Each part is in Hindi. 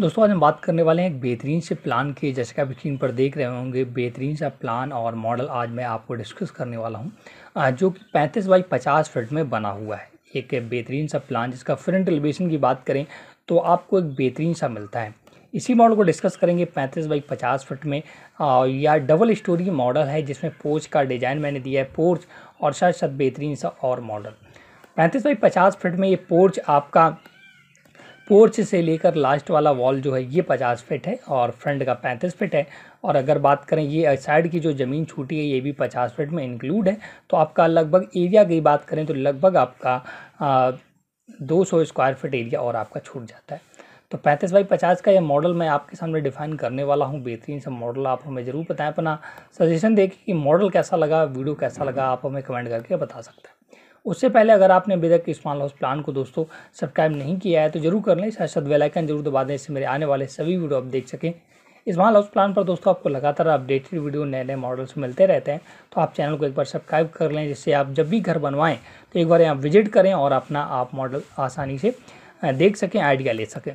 दोस्तों आज हम बात करने वाले हैं एक बेहतरीन से प्लान के जैसे कि आप स्क्रीन पर देख रहे होंगे बेहतरीन सा प्लान और मॉडल आज मैं आपको डिस्कस करने वाला हूं जो कि 35 बाई 50 फीट में बना हुआ है एक बेहतरीन सा प्लान जिसका फ्रंट एलिवेशन की बात करें तो आपको एक बेहतरीन सा मिलता है इसी मॉडल को डिस्कस करेंगे पैंतीस बाई पचास फिट में या डबल स्टोरी मॉडल है जिसमें पोर्च का डिज़ाइन मैंने दिया है पोर्च और साथ साथ बेहतरीन सा और मॉडल पैंतीस बाई पचास फिट में ये पोर्च आपका पोर्च से लेकर लास्ट वाला वॉल जो है ये पचास फिट है और फ्रंट का पैंतीस फिट है और अगर बात करें ये साइड की जो ज़मीन छूटी है ये भी पचास फिट में इंक्लूड है तो आपका लगभग एरिया की बात करें तो लगभग आपका दो सौ स्क्वायर फिट एरिया और आपका छूट जाता है तो पैंतीस बाई पचास का यह मॉडल मैं आपके सामने डिफाइन करने वाला हूँ बेहतरीन सा मॉडल आप हमें ज़रूर बताएं अपना सजेशन देखिए कि मॉडल कैसा लगा वीडियो कैसा लगा आप हमें कमेंट करके बता सकते हैं उससे पहले अगर आपने अभी तक स्मॉल हाउस प्लान को दोस्तों सब्सक्राइब नहीं किया है तो जरूर कर लें साथ साथ वेलाइकन जरूर दबा दें इससे मेरे आने वाले सभी वीडियो आप देख सकें स्मॉल हाउस प्लान पर दोस्तों आपको लगातार अपडेटेड वीडियो नए नए मॉडल्स मिलते रहते हैं तो आप चैनल को एक बार सब्सक्राइब कर लें जिससे आप जब भी घर बनवाएँ तो एक बार यहाँ विजिट करें और अपना आप मॉडल आसानी से देख सकें आइडिया ले सकें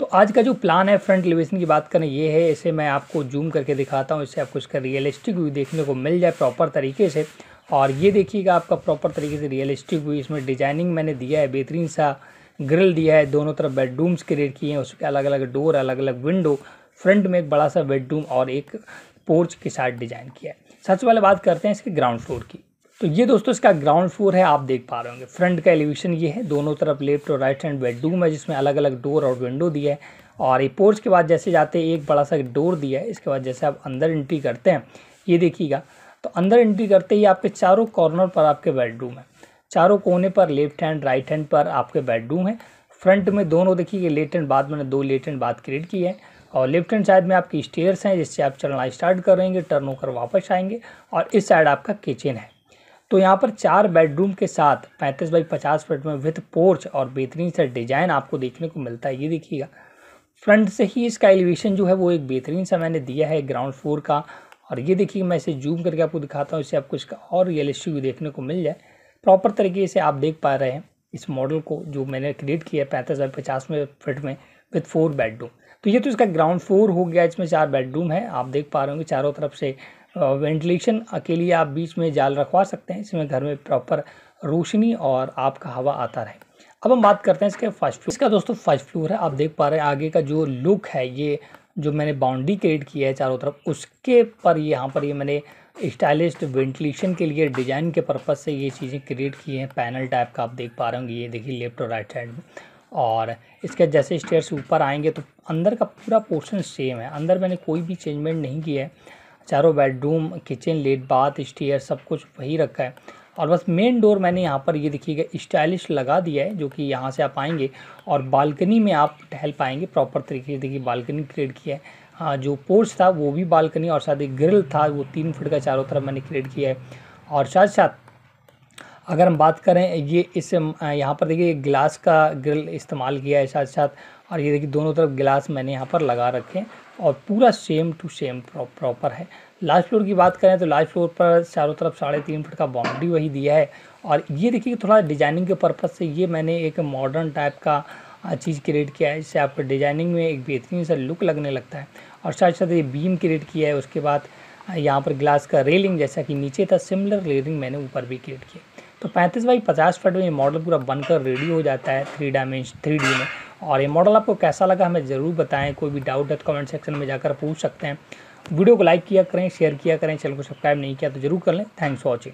तो आज का जो प्लान है फ्रंट एलिवेशन की बात करें ये है इसे मैं आपको जूम करके दिखाता हूँ इससे आपको इसका रियलिस्टिक व्यू देखने को मिल जाए प्रॉपर तरीके से और ये देखिएगा आपका प्रॉपर तरीके से रियलिस्टिक हुई इसमें डिजाइनिंग मैंने दिया है बेहतरीन सा ग्रिल दिया है दोनों तरफ बेडरूम्स क्रिएट किए हैं उसके अलग अलग डोर अलग अलग विंडो फ्रंट में एक बड़ा सा बेडरूम और एक पोर्च के साथ डिजाइन किया है सच वाले बात करते हैं इसके ग्राउंड फ्लोर की तो ये दोस्तों इसका ग्राउंड फ्लोर है आप देख पा रहे होंगे फ्रंट का एलिवेशन ये है दोनों तरफ लेफ्ट और राइट हैंड बेडरूम है जिसमें अलग अलग डोर और विंडो दिया है और ये पोर्च के बाद जैसे जाते हैं एक बड़ा सा डोर दिया है इसके बाद जैसे आप अंदर एंट्री करते हैं ये देखिएगा तो अंदर एंट्री करते ही आपके चारों कॉर्नर पर आपके बेडरूम है चारों कोने पर लेफ्ट हैंड राइट हैंड पर आपके बेडरूम है फ्रंट में दोनों देखिए लेट एंड बाद मैंने दो लेट एंड बाद क्रिएट की है और लेफ्ट हैंड साइड में आपकी स्टेयर्स हैं जिससे आप चलना स्टार्ट करेंगे टर्न होकर वापस आएंगे और इस साइड आपका किचन है तो यहाँ पर चार बेडरूम के साथ पैंतीस बाई पचास फीट में विथ पोर्च और बेहतरीन सा डिज़ाइन आपको देखने को मिलता है ये देखिएगा फ्रंट से ही इसका एलिवेशन जो है वो एक बेहतरीन सा मैंने दिया है ग्राउंड फ्लोर का और ये देखिए मैं इसे जूम करके आपको दिखाता हूँ इससे आपको इसका और रियलिस्टिक देखने को मिल जाए प्रॉपर तरीके से आप देख पा रहे हैं इस मॉडल को जो मैंने क्रिएट किया है पैंतीस हज़ार पचास में फिट में विथ फोर बेडरूम तो ये तो इसका ग्राउंड फ्लोर हो गया इसमें चार बेडरूम है आप देख पा रहे होंगे चारों तरफ से वेंटिलेशन के लिए आप बीच में जाल रखवा सकते हैं इसमें घर में प्रॉपर रोशनी और आपका हवा आता रहे अब हम बात करते हैं इसके फर्स्ट फ्लोर इसका दोस्तों फर्स्ट फ्लोर है आप देख पा रहे हैं आगे का जो लुक है ये जो मैंने बाउंड्री क्रिएट किया है चारों तरफ उसके पर यहाँ पर ये मैंने स्टाइलिस्ट वेंटिलेशन के लिए डिज़ाइन के पर्पज़ से ये चीज़ें क्रिएट की हैं पैनल टाइप का आप देख पा रहे होंगे ये देखिए लेफ्ट और राइट साइड में और इसके जैसे स्टेयर से ऊपर आएंगे तो अंदर का पूरा पोर्शन सेम है अंदर मैंने कोई भी चेंजमेंट नहीं किया है चारों बेडरूम किचन लेट बाथ स्टेयर सब कुछ वही रखा है और बस मेन डोर मैंने यहाँ पर ये देखिएगा स्टाइलिश लगा दिया है जो कि यहाँ से आप आएंगे और बालकनी में आप टहल पाएंगे प्रॉपर तरीके से देखिए बालकनी क्रिएट किया है हाँ जो पोर्च था वो भी बालकनी और साथ एक ग्रिल था वो तीन फुट का चारों तरफ मैंने क्रिएट किया है और साथ साथ अगर हम बात करें ये इस यहाँ पर देखिए ग्लास का ग्रिल इस्तेमाल किया है साथ साथ और ये देखिए दोनों तरफ गिलास मैंने यहाँ पर लगा रखे हैं और पूरा सेम टू सेम प्रॉपर है लास्ट फ्लोर की बात करें तो लास्ट फ्लोर पर चारों तरफ साढ़े तीन फुट का बाउंड्री वही दिया है और ये देखिए थोड़ा डिजाइनिंग के पर्पज़ से ये मैंने एक मॉडर्न टाइप का चीज़ क्रिएट किया है इससे आपको डिजाइनिंग में एक बेहतरीन सा लुक लगने लगता है और साथ साथ ये बीम क्रिएट किया है उसके बाद यहाँ पर ग्लास का रेलिंग जैसा कि नीचे था सिमिलर रेलिंग मैंने ऊपर भी क्रिएट किया तो पैंतीस बाई पचास फट में ये मॉडल पूरा बनकर रेडी हो जाता है थ्री डायमेंशन थ्री डी में और ये मॉडल आपको कैसा लगा हमें ज़रूर बताएं कोई भी डाउट है तो कमेंट सेक्शन में जाकर पूछ सकते हैं वीडियो को लाइक किया करें शेयर किया करें चैनल को सब्सक्राइब नहीं किया तो जरूर कर लें थैंक्स फॉर वॉचिंग